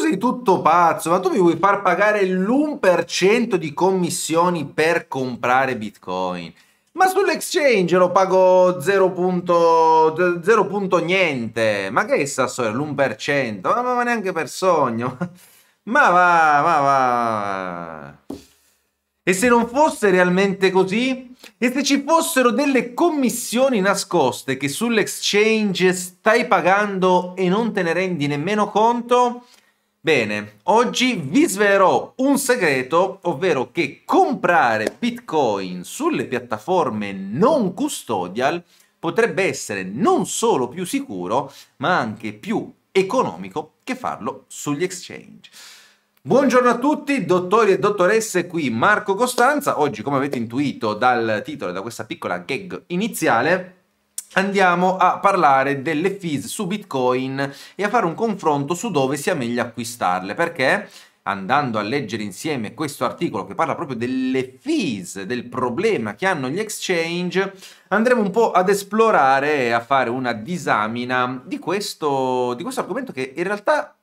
sei tutto pazzo, ma tu mi vuoi far pagare l'1% di commissioni per comprare Bitcoin? Ma sull'exchange lo pago 0. 0. niente. Ma che è sta storia? L'1%? Ma, ma, ma neanche per sogno. Ma va, ma va. E se non fosse realmente così? E se ci fossero delle commissioni nascoste che sull'exchange stai pagando e non te ne rendi nemmeno conto? Bene, oggi vi svelerò un segreto, ovvero che comprare Bitcoin sulle piattaforme non custodial potrebbe essere non solo più sicuro, ma anche più economico che farlo sugli exchange. Buongiorno a tutti, dottori e dottoresse, qui Marco Costanza. Oggi, come avete intuito dal titolo e da questa piccola gag iniziale, andiamo a parlare delle fees su Bitcoin e a fare un confronto su dove sia meglio acquistarle, perché andando a leggere insieme questo articolo che parla proprio delle fees, del problema che hanno gli exchange, andremo un po' ad esplorare e a fare una disamina di questo, di questo argomento che in realtà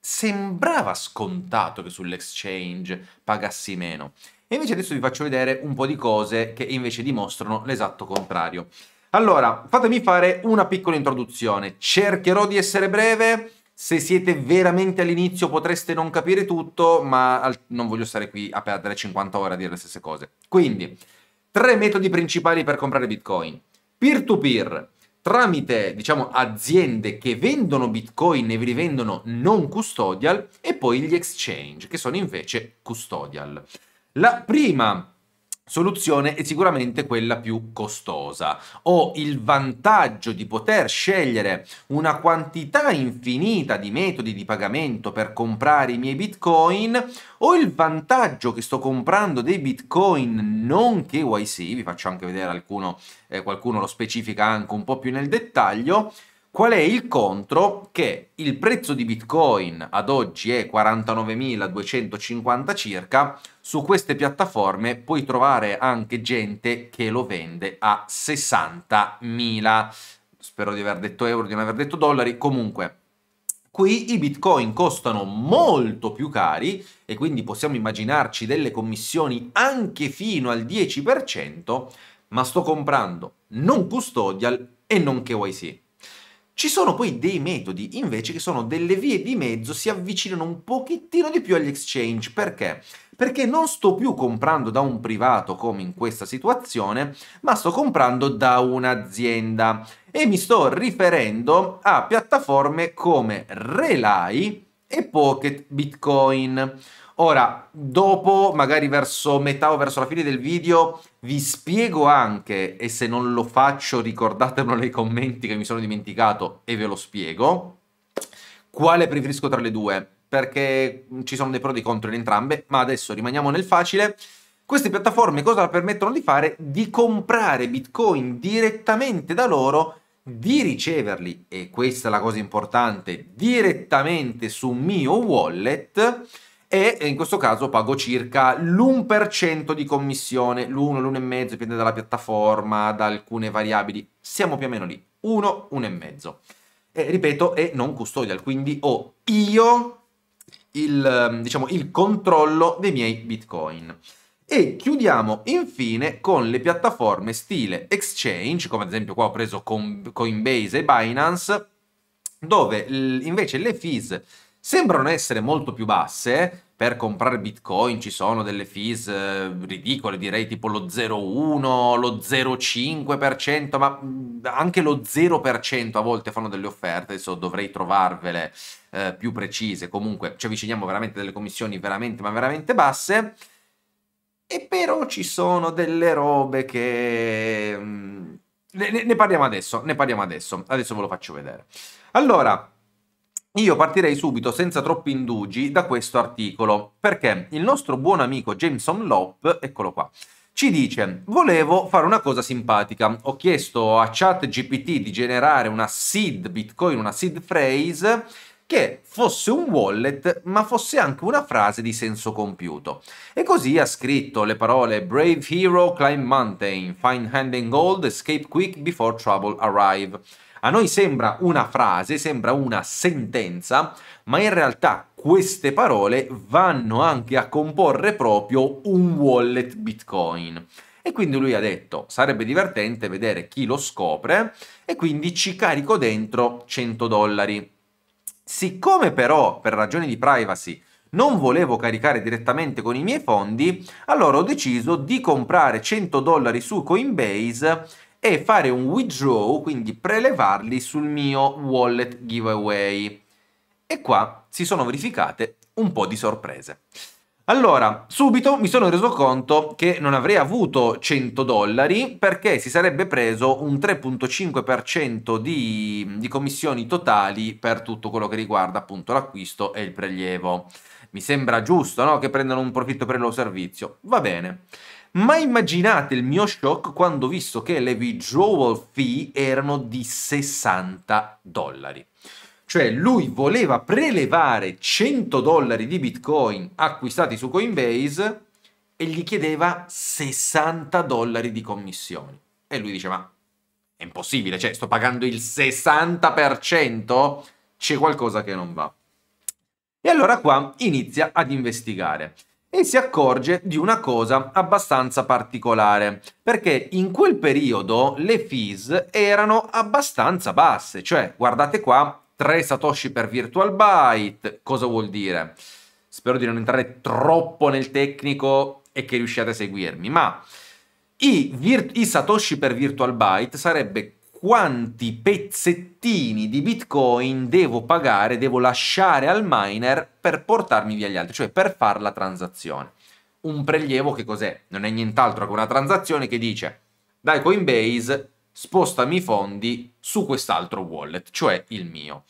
sembrava scontato che sull'exchange pagassi meno. E invece adesso vi faccio vedere un po' di cose che invece dimostrano l'esatto contrario. Allora, fatemi fare una piccola introduzione. Cercherò di essere breve. Se siete veramente all'inizio potreste non capire tutto, ma non voglio stare qui a perdere 50 ore a dire le stesse cose. Quindi, tre metodi principali per comprare Bitcoin. Peer-to-peer, -peer, tramite diciamo, aziende che vendono Bitcoin e vi rivendono non custodial, e poi gli exchange, che sono invece custodial. La prima soluzione è sicuramente quella più costosa. Ho il vantaggio di poter scegliere una quantità infinita di metodi di pagamento per comprare i miei bitcoin, ho il vantaggio che sto comprando dei bitcoin non YC, vi faccio anche vedere qualcuno, eh, qualcuno lo specifica anche un po' più nel dettaglio, Qual è il contro che il prezzo di Bitcoin ad oggi è 49.250 circa, su queste piattaforme puoi trovare anche gente che lo vende a 60.000. Spero di aver detto euro, di non aver detto dollari, comunque qui i bitcoin costano molto più cari e quindi possiamo immaginarci delle commissioni anche fino al 10%, ma sto comprando non custodial e non KYC. Ci sono poi dei metodi invece che sono delle vie di mezzo, si avvicinano un pochettino di più agli exchange. Perché? Perché non sto più comprando da un privato come in questa situazione, ma sto comprando da un'azienda. E mi sto riferendo a piattaforme come Relay e Pocket Bitcoin. Ora, dopo, magari verso metà o verso la fine del video, vi spiego anche, e se non lo faccio ricordatelo nei commenti che mi sono dimenticato e ve lo spiego, quale preferisco tra le due, perché ci sono dei pro e dei contro in entrambe, ma adesso rimaniamo nel facile. Queste piattaforme cosa permettono di fare? Di comprare bitcoin direttamente da loro, di riceverli, e questa è la cosa importante, direttamente su mio wallet, e eh, in questo caso pago circa l'1% di commissione, l'1, l'1,5 dipende dalla piattaforma, da alcune variabili, siamo più o meno lì, 1, 1,5. E, ripeto, è non custodial, quindi ho io il, ehm, diciamo, il controllo dei miei bitcoin. E chiudiamo infine con le piattaforme stile exchange, come ad esempio qua ho preso Coinbase e Binance, dove invece le fees sembrano essere molto più basse, per comprare bitcoin ci sono delle fees eh, ridicole, direi tipo lo 0,1, lo 0,5%, ma mm, anche lo 0% a volte fanno delle offerte, adesso dovrei trovarvele eh, più precise, comunque ci avviciniamo veramente a delle commissioni veramente ma veramente basse, e però ci sono delle robe che... Mm, ne, ne parliamo adesso, ne parliamo adesso, adesso ve lo faccio vedere. Allora, io partirei subito, senza troppi indugi, da questo articolo, perché il nostro buon amico Jameson Lop, eccolo qua, ci dice, volevo fare una cosa simpatica, ho chiesto a ChatGPT di generare una seed Bitcoin, una seed phrase, che fosse un wallet ma fosse anche una frase di senso compiuto. E così ha scritto le parole Brave Hero, Climb Mountain, Find Hand in Gold, Escape Quick Before Trouble Arrive. A noi sembra una frase, sembra una sentenza, ma in realtà queste parole vanno anche a comporre proprio un wallet Bitcoin. E quindi lui ha detto, sarebbe divertente vedere chi lo scopre e quindi ci carico dentro 100 dollari. Siccome però, per ragioni di privacy, non volevo caricare direttamente con i miei fondi, allora ho deciso di comprare 100 dollari su Coinbase e fare un withdraw, quindi prelevarli sul mio wallet giveaway. E qua si sono verificate un po' di sorprese. Allora, subito mi sono reso conto che non avrei avuto 100 dollari perché si sarebbe preso un 3.5% di, di, commissioni totali per tutto quello che riguarda appunto l'acquisto e il prelievo. Mi sembra giusto no? che prendano un profitto per il loro servizio. Va bene. Ma immaginate il mio shock quando ho visto che le withdrawal fee erano di 60 dollari. Cioè lui voleva prelevare 100 dollari di bitcoin acquistati su Coinbase e gli chiedeva 60 dollari di commissioni. E lui dice ma è impossibile, cioè sto pagando il 60%, c'è qualcosa che non va. E allora qua inizia ad investigare e si accorge di una cosa abbastanza particolare, perché in quel periodo le fees erano abbastanza basse, cioè guardate qua, 3 satoshi per virtual byte, cosa vuol dire? Spero di non entrare troppo nel tecnico e che riusciate a seguirmi, ma i, i satoshi per virtual byte sarebbe quanti pezzettini di bitcoin devo pagare, devo lasciare al miner per portarmi via gli altri, cioè per fare la transazione. Un prelievo che cos'è? Non è nient'altro che una transazione che dice dai Coinbase spostami i fondi su quest'altro wallet, cioè il mio.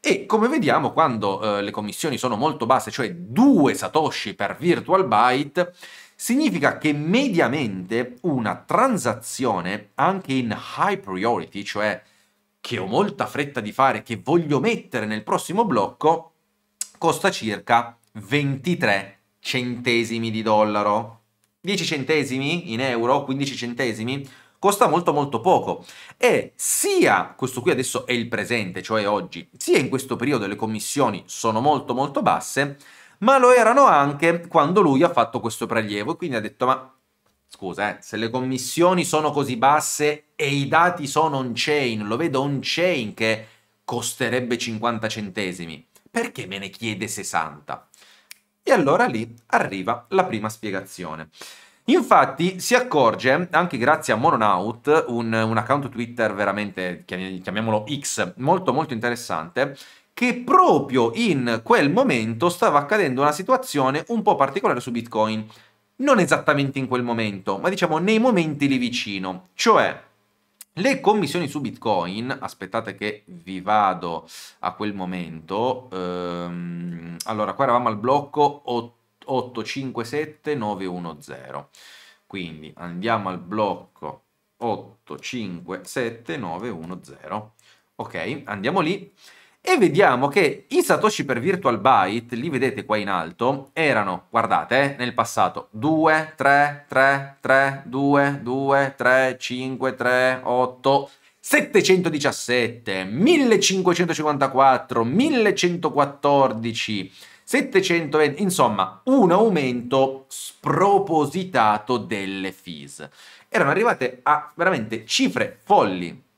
E come vediamo, quando eh, le commissioni sono molto basse, cioè due satoshi per virtual byte, significa che mediamente una transazione, anche in high priority, cioè che ho molta fretta di fare, che voglio mettere nel prossimo blocco, costa circa 23 centesimi di dollaro. 10 centesimi in euro, 15 centesimi, costa molto molto poco. E sia, questo qui adesso è il presente, cioè oggi, sia in questo periodo le commissioni sono molto molto basse, ma lo erano anche quando lui ha fatto questo prelievo. Quindi ha detto, ma scusa, eh, se le commissioni sono così basse e i dati sono on-chain, lo vedo on-chain che costerebbe 50 centesimi, perché me ne chiede 60? E allora lì arriva la prima spiegazione. Infatti si accorge, anche grazie a Mononaut, un, un account Twitter veramente, chiamiamolo X, molto molto interessante, che proprio in quel momento stava accadendo una situazione un po' particolare su Bitcoin. Non esattamente in quel momento, ma diciamo nei momenti lì vicino. Cioè, le commissioni su Bitcoin, aspettate che vi vado a quel momento, ehm, allora qua eravamo al blocco 857910, quindi andiamo al blocco 857910, ok, andiamo lì e vediamo che i Satoshi per Virtual Byte, li vedete qua in alto, erano, guardate, eh, nel passato 2, 3, 3, 3, 2, 2, 3, 5, 3, 8, 717, 1554, 1114, 720, insomma un aumento spropositato delle fees. Erano arrivate a veramente cifre folli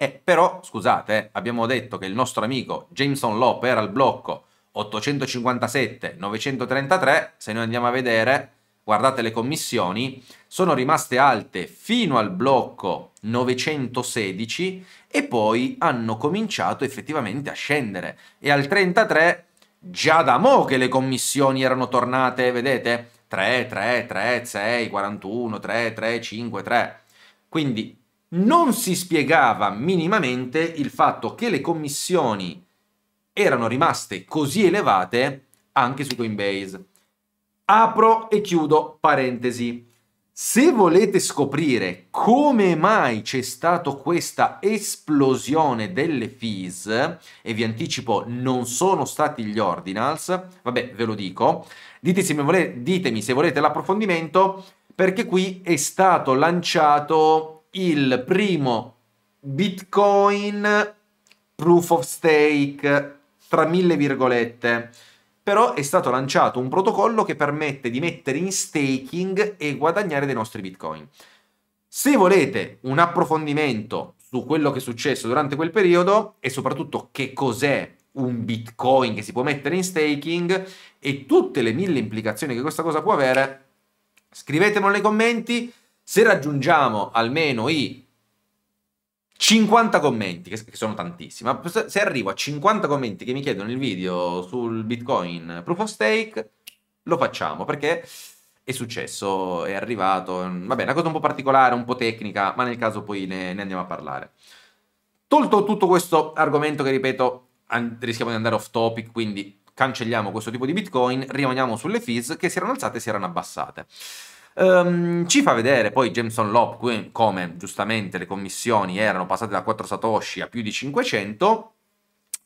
eh, però, scusate, eh, abbiamo detto che il nostro amico Jameson Lop era al blocco 857-933, se noi andiamo a vedere, guardate le commissioni, sono rimaste alte fino al blocco 916 e poi hanno cominciato effettivamente a scendere. E al 33, già da mo' che le commissioni erano tornate, vedete? 3, 3, 3, 6, 41, 3, 3, 5, 3. Quindi non si spiegava minimamente il fatto che le commissioni erano rimaste così elevate anche su Coinbase. Apro e chiudo parentesi. Se volete scoprire come mai c'è stata questa esplosione delle fees, e vi anticipo non sono stati gli ordinals, vabbè ve lo dico, se ditemi se volete l'approfondimento, perché qui è stato lanciato il primo Bitcoin proof of stake tra mille virgolette. Però è stato lanciato un protocollo che permette di mettere in staking e guadagnare dei nostri Bitcoin. Se volete un approfondimento su quello che è successo durante quel periodo e soprattutto che cos'è un Bitcoin che si può mettere in staking e tutte le mille implicazioni che questa cosa può avere, scrivetemelo nei commenti se raggiungiamo almeno i 50 commenti, che sono tantissimi, ma se arrivo a 50 commenti che mi chiedono il video sul Bitcoin Proof of Stake, lo facciamo perché è successo, è arrivato, vabbè, una cosa un po' particolare, un po' tecnica, ma nel caso poi ne, ne andiamo a parlare. Tolto tutto questo argomento che ripeto, rischiamo di andare off topic, quindi cancelliamo questo tipo di Bitcoin, rimaniamo sulle fees che si erano alzate e si erano abbassate ehm, ci fa vedere poi Jameson Lop come giustamente le commissioni erano passate da 4 Satoshi a più di 500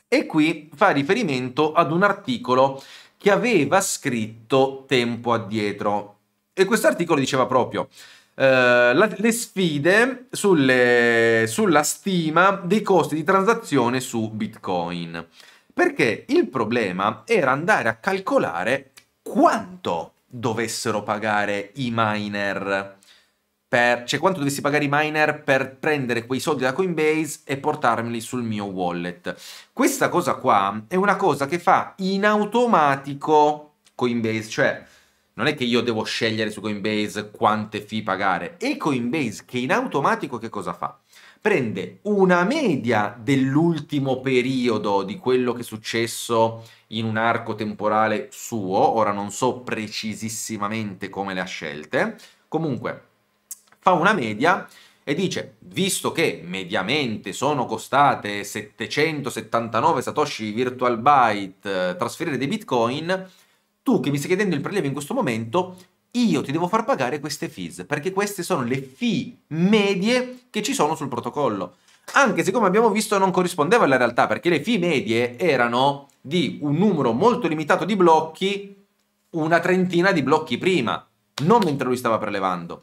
e qui fa riferimento ad un articolo che aveva scritto tempo addietro. E questo articolo diceva proprio Uh, la, le sfide sulle, sulla stima dei costi di transazione su Bitcoin. Perché il problema era andare a calcolare quanto dovessero pagare i miner. Per, cioè quanto dovessi pagare i miner per prendere quei soldi da Coinbase e portarmeli sul mio wallet. Questa cosa qua è una cosa che fa in automatico Coinbase, cioè non è che io devo scegliere su Coinbase quante fee pagare, è Coinbase che in automatico che cosa fa? prende una media dell'ultimo periodo di quello che è successo in un arco temporale suo, ora non so precisissimamente come le ha scelte, comunque fa una media e dice, visto che mediamente sono costate 779 satoshi virtual byte eh, trasferire dei bitcoin, tu che mi stai chiedendo il prelievo in questo momento io ti devo far pagare queste fees, perché queste sono le fee medie che ci sono sul protocollo. Anche se come abbiamo visto non corrispondeva alla realtà, perché le fee medie erano di un numero molto limitato di blocchi, una trentina di blocchi prima, non mentre lui stava prelevando.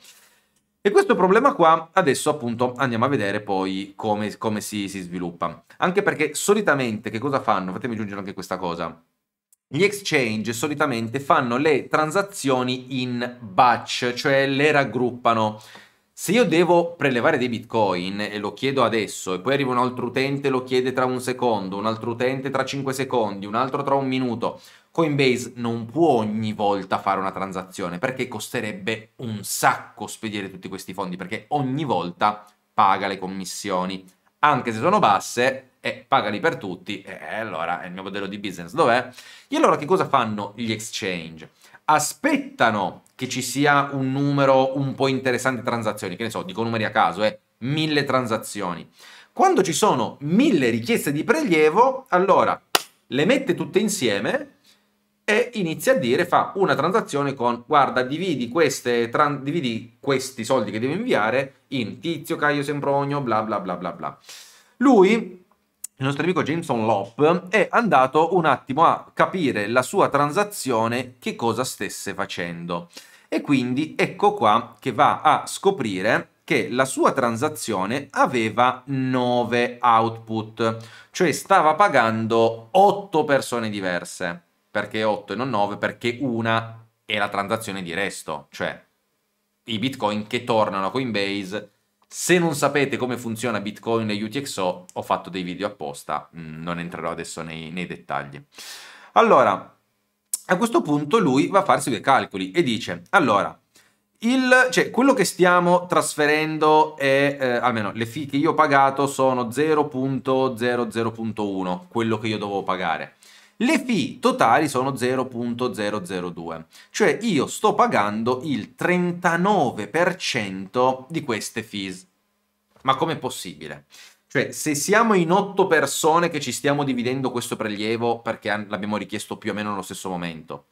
E questo problema qua adesso appunto andiamo a vedere poi come, come si, si sviluppa. Anche perché solitamente che cosa fanno? Fatemi aggiungere anche questa cosa gli exchange solitamente fanno le transazioni in batch, cioè le raggruppano. Se io devo prelevare dei bitcoin e lo chiedo adesso e poi arriva un altro utente e lo chiede tra un secondo, un altro utente tra 5 secondi, un altro tra un minuto, Coinbase non può ogni volta fare una transazione perché costerebbe un sacco spedire tutti questi fondi perché ogni volta paga le commissioni. Anche se sono basse, e pagali per tutti, e allora è il mio modello di business dov'è? E allora che cosa fanno gli exchange? Aspettano che ci sia un numero un po' interessante di transazioni, che ne so, dico numeri a caso, eh, mille transazioni. Quando ci sono mille richieste di prelievo, allora le mette tutte insieme e inizia a dire, fa una transazione con, guarda, dividi, queste, tran, dividi questi soldi che devo inviare in Tizio, Caio, Sempronio, bla bla bla bla bla. Lui il nostro amico Jameson Lop è andato un attimo a capire la sua transazione che cosa stesse facendo. E quindi ecco qua che va a scoprire che la sua transazione aveva 9 output, cioè stava pagando 8 persone diverse. Perché 8 e non 9? Perché una è la transazione di resto, cioè i bitcoin che tornano a Coinbase se non sapete come funziona Bitcoin e UTXO, ho fatto dei video apposta, mm, non entrerò adesso nei, nei dettagli. Allora, a questo punto lui va a farsi due calcoli e dice, allora, il, cioè, quello che stiamo trasferendo è, eh, almeno le fee che io ho pagato sono 0.00.1, quello che io dovevo pagare le fee totali sono 0.002, cioè io sto pagando il 39% di queste fees. Ma com'è possibile? Cioè, se siamo in otto persone che ci stiamo dividendo questo prelievo perché l'abbiamo richiesto più o meno allo stesso momento,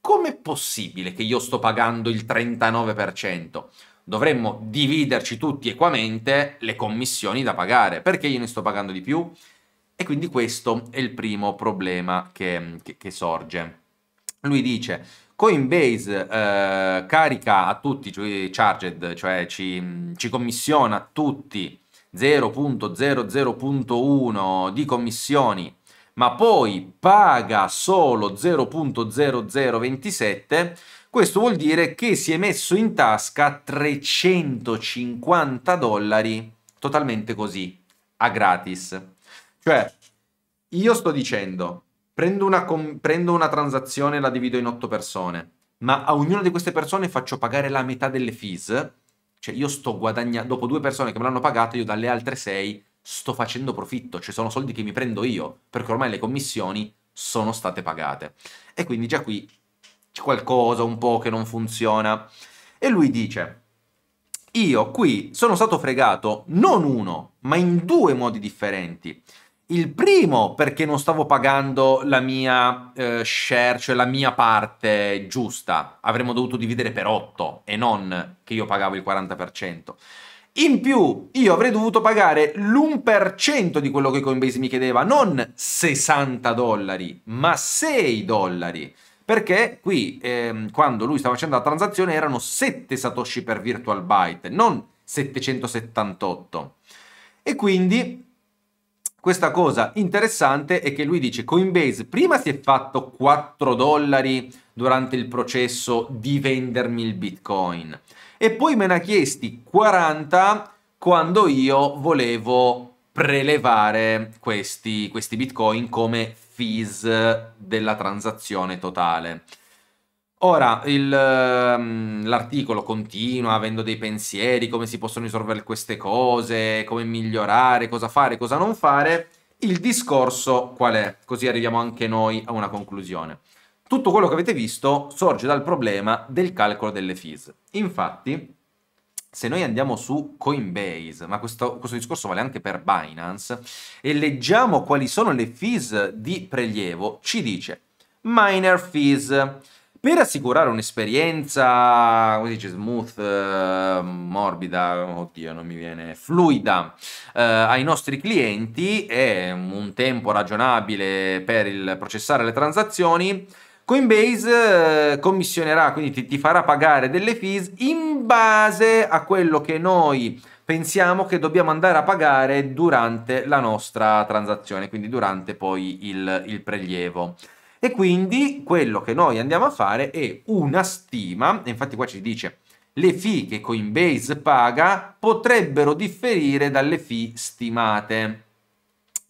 com'è possibile che io sto pagando il 39%? Dovremmo dividerci tutti equamente le commissioni da pagare. Perché io ne sto pagando di più? E quindi questo è il primo problema che, che, che sorge. Lui dice, Coinbase eh, carica a tutti, cioè charged, cioè ci, ci commissiona a tutti 0.00.1 di commissioni, ma poi paga solo 0.0027, questo vuol dire che si è messo in tasca 350 dollari totalmente così, a gratis. Cioè, io sto dicendo, prendo una, com- prendo una transazione e la divido in otto persone, ma a ognuna di queste persone faccio pagare la metà delle fees, cioè io sto guadagnando, dopo due persone che me l'hanno pagato, io dalle altre sei sto facendo profitto, cioè sono soldi che mi prendo io, perché ormai le commissioni sono state pagate. E quindi già qui c'è qualcosa un po' che non funziona. E lui dice, io qui sono stato fregato non uno, ma in due modi differenti. Il primo perché non stavo pagando la mia eh, share, cioè la mia parte giusta. Avremmo dovuto dividere per 8 e non che io pagavo il 40%. In più, io avrei dovuto pagare l'1% di quello che Coinbase mi chiedeva, non 60 dollari, ma 6 dollari. Perché qui, ehm, quando lui stava facendo la transazione, erano 7 Satoshi per Virtual Byte, non 778. E quindi questa cosa interessante è che lui dice Coinbase prima si è fatto 4 dollari durante il processo di vendermi il bitcoin e poi me ne ha chiesti 40 quando io volevo prelevare questi, questi bitcoin come fees della transazione totale. Ora, il, ehm, l'articolo continua avendo dei pensieri, come si possono risolvere queste cose, come migliorare, cosa fare, cosa non fare. Il discorso qual è? Così arriviamo anche noi a una conclusione. Tutto quello che avete visto sorge dal problema del calcolo delle fees. Infatti, se noi andiamo su Coinbase, ma questo, questo, discorso vale anche per Binance, e leggiamo quali sono le fees di prelievo, ci dice miner fees per assicurare un'esperienza, come si dice, smooth, eh, morbida, oddio non mi viene, fluida eh, ai nostri clienti e un tempo ragionabile per il processare le transazioni, Coinbase eh, commissionerà, quindi ti, ti, farà pagare delle fees in base a quello che noi pensiamo che dobbiamo andare a pagare durante la nostra transazione, quindi durante poi il, il prelievo. E quindi quello che noi andiamo a fare è una stima, infatti qua ci dice le fee che Coinbase paga potrebbero differire dalle fee stimate.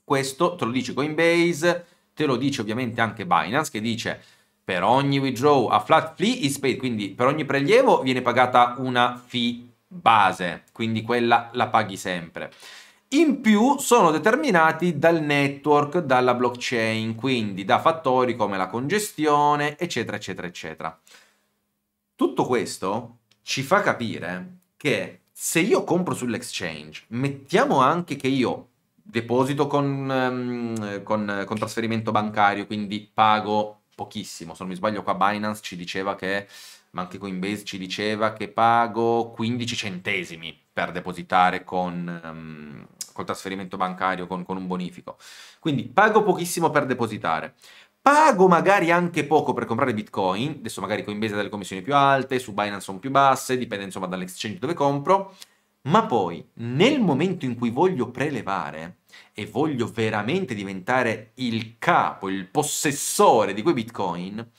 Questo te lo dice Coinbase, te lo dice ovviamente anche Binance che dice per ogni withdraw a flat fee is paid, quindi per ogni prelievo viene pagata una fee base, quindi quella la paghi sempre in più sono determinati dal network, dalla blockchain, quindi da fattori come la congestione, eccetera, eccetera, eccetera. Tutto questo ci fa capire che se io compro sull'exchange, mettiamo anche che io deposito con, ehm, con, con trasferimento bancario, quindi pago pochissimo, se non mi sbaglio qua Binance ci diceva che ma anche Coinbase ci diceva che pago 15 centesimi per depositare con, ehm, col trasferimento bancario con, con un bonifico. Quindi pago pochissimo per depositare pago magari anche poco per comprare bitcoin, adesso magari Coinbase ha delle commissioni più alte, su Binance sono più basse, dipende insomma dall'exchange dove compro, ma poi nel momento in cui voglio prelevare e voglio veramente diventare il capo, il possessore di quei bitcoin,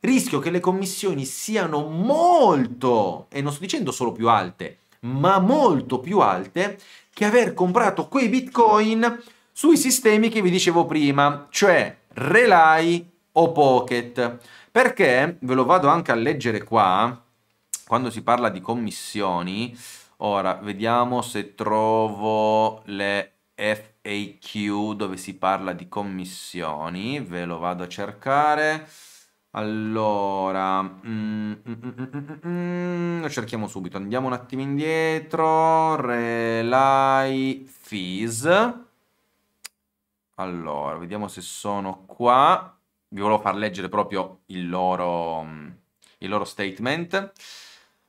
rischio che le commissioni siano molto, e non sto dicendo solo più alte, ma molto più alte che aver comprato quei bitcoin sui sistemi che vi dicevo prima, cioè Relay o Pocket. Perché, ve lo vado anche a leggere qua, quando si parla di commissioni, ora vediamo se trovo le FAQ dove si parla di commissioni, ve lo vado a cercare. Allora, mm, mm, mm, cerchiamo subito, andiamo un attimo indietro, relay fees. Allora, vediamo se sono qua. Vi volevo far leggere proprio il loro, il loro statement.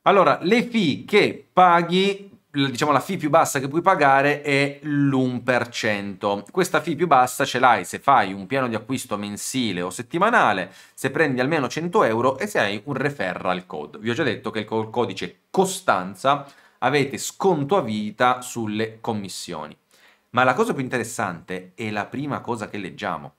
Allora, le fee che paghi diciamo la fee più bassa che puoi pagare è l'1%. Questa fee più bassa ce l'hai se fai un piano di acquisto mensile o settimanale, se prendi almeno 100 euro e se hai un referral code. Vi ho già detto che col codice Costanza avete sconto a vita sulle commissioni. Ma la cosa più interessante è la prima cosa che leggiamo.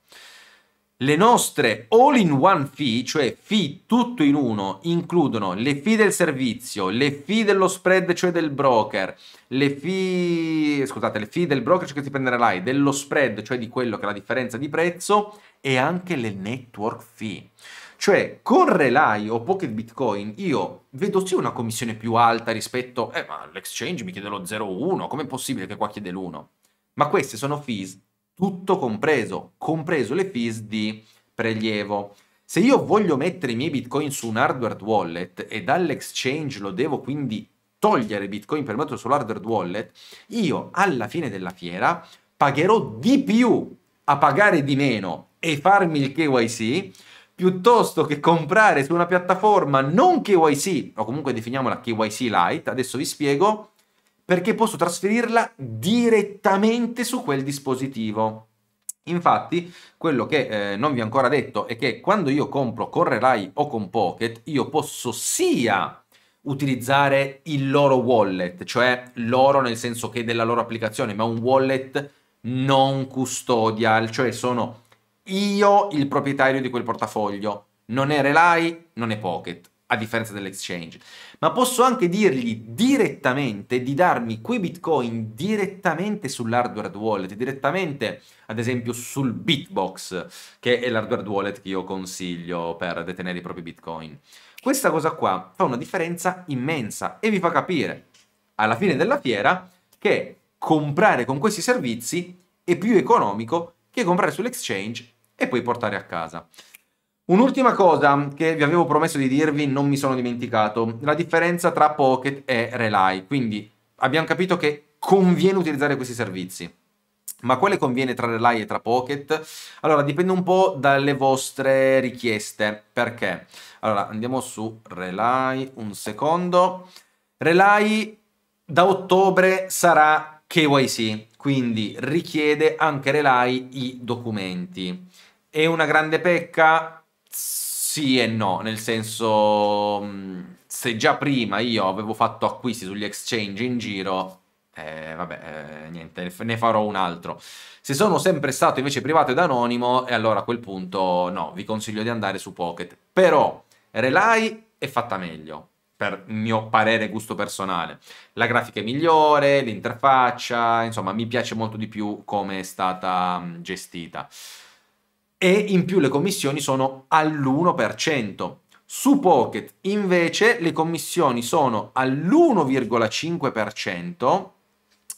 Le nostre all-in-one fee, cioè fee tutto in uno, includono le fee del servizio, le fee dello spread, cioè del broker, le fee, scusate, le fee del broker, cioè che ti prenderai, dello spread, cioè di quello che è la differenza di prezzo, e anche le network fee. Cioè, con Relay o Pocket Bitcoin, io vedo sì una commissione più alta rispetto, eh, ma l'exchange mi chiede lo 0,1, com'è possibile che qua chiede l'1? Ma queste sono fees tutto compreso, compreso le fees di prelievo. Se io voglio mettere i miei bitcoin su un hardware wallet e dall'exchange lo devo quindi togliere bitcoin per metterlo sull'hardware wallet, io alla fine della fiera pagherò di più a pagare di meno e farmi il KYC piuttosto che comprare su una piattaforma non KYC, o comunque definiamola KYC Lite, adesso vi spiego, perché posso trasferirla direttamente su quel dispositivo. Infatti, quello che eh, non vi ho ancora detto è che quando io compro con Relay o con Pocket, io posso sia utilizzare il loro wallet, cioè loro nel senso che della loro applicazione, ma un wallet non custodial, cioè sono io il proprietario di quel portafoglio, non è Relay, non è Pocket, a differenza dell'exchange ma posso anche dirgli direttamente di darmi quei bitcoin direttamente sull'hardware wallet, direttamente ad esempio sul Bitbox, che è l'hardware wallet che io consiglio per detenere i propri bitcoin. Questa cosa qua fa una differenza immensa e vi fa capire alla fine della fiera che comprare con questi servizi è più economico che comprare sull'exchange e poi portare a casa. Un'ultima cosa che vi avevo promesso di dirvi, non mi sono dimenticato, la differenza tra Pocket e Relay. Quindi abbiamo capito che conviene utilizzare questi servizi. Ma quale conviene tra Relay e tra Pocket? Allora, dipende un po' dalle vostre richieste. Perché? Allora, andiamo su Relay un secondo. Relay da ottobre sarà KYC, quindi richiede anche Relay i documenti. È una grande pecca? Sì e no, nel senso, mm, se già prima io avevo fatto acquisti sugli exchange in giro, eh, vabbè, eh, niente, ne farò un altro. Se sono sempre stato invece privato ed anonimo, e allora a quel punto no, vi consiglio di andare su Pocket. Però Relay è fatta meglio, per mio parere gusto personale. La grafica è migliore, l'interfaccia, insomma, mi piace molto di più come è stata mm, gestita e in più le commissioni sono all'1%. Su Pocket invece le commissioni sono all'1,5%,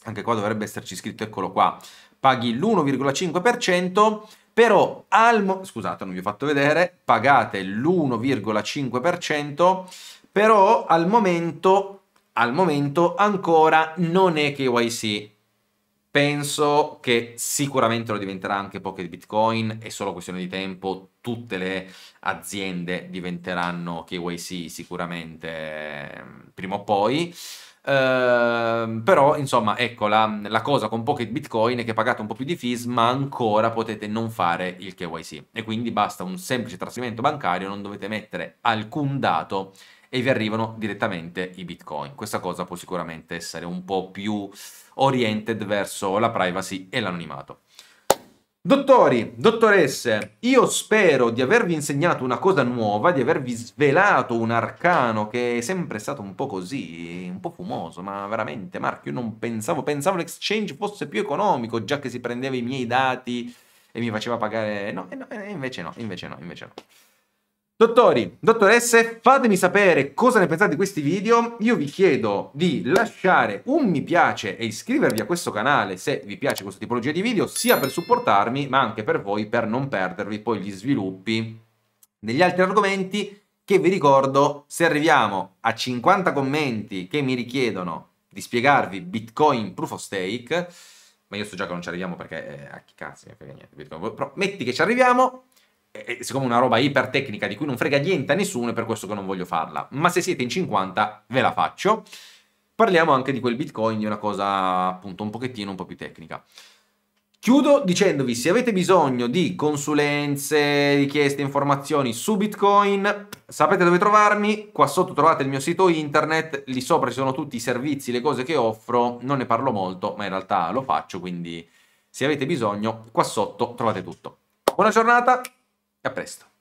anche qua dovrebbe esserci scritto, eccolo qua, paghi l'1,5%, però al mo- scusate, non vi ho fatto vedere, pagate l'1,5%, però al momento, al momento ancora non è KYC, Penso che sicuramente lo diventerà anche Pocket Bitcoin, è solo questione di tempo, tutte le aziende diventeranno KYC sicuramente ehm, prima o poi. Uh, però insomma ecco la, la, cosa con Pocket Bitcoin è che pagate un po' più di fees ma ancora potete non fare il KYC e quindi basta un semplice trasferimento bancario non dovete mettere alcun dato e vi arrivano direttamente i bitcoin. Questa cosa può sicuramente essere un po' più oriented verso la privacy e l'anonimato. Dottori, dottoresse, io spero di avervi insegnato una cosa nuova, di avervi svelato un arcano che è sempre stato un po' così, un po' fumoso, ma veramente Marco, io non pensavo, pensavo l'exchange fosse più economico, già che si prendeva i miei dati e mi faceva pagare... No, no invece no, invece no, invece no. Dottori, dottoresse, fatemi sapere cosa ne pensate di questi video. Io vi chiedo di lasciare un mi piace e iscrivervi a questo canale se vi piace questa tipologia di video, sia per supportarmi, ma anche per voi per non perdervi poi gli sviluppi degli altri argomenti che vi ricordo, se arriviamo a 50 commenti che mi richiedono di spiegarvi Bitcoin Proof of Stake, ma io so già che non ci arriviamo perché eh, a chi cazzo eh, però metti che ci arriviamo, è, siccome è una roba ipertecnica di cui non frega niente a nessuno, è per questo che non voglio farla. Ma se siete in 50, ve la faccio. Parliamo anche di quel Bitcoin, di una cosa appunto un pochettino un po' più tecnica. Chiudo dicendovi, se avete bisogno di consulenze, richieste, informazioni su Bitcoin, sapete dove trovarmi, qua sotto trovate il mio sito internet, lì sopra ci sono tutti i servizi, le cose che offro, non ne parlo molto, ma in realtà lo faccio, quindi se avete bisogno, qua sotto trovate tutto. Buona giornata! A presto.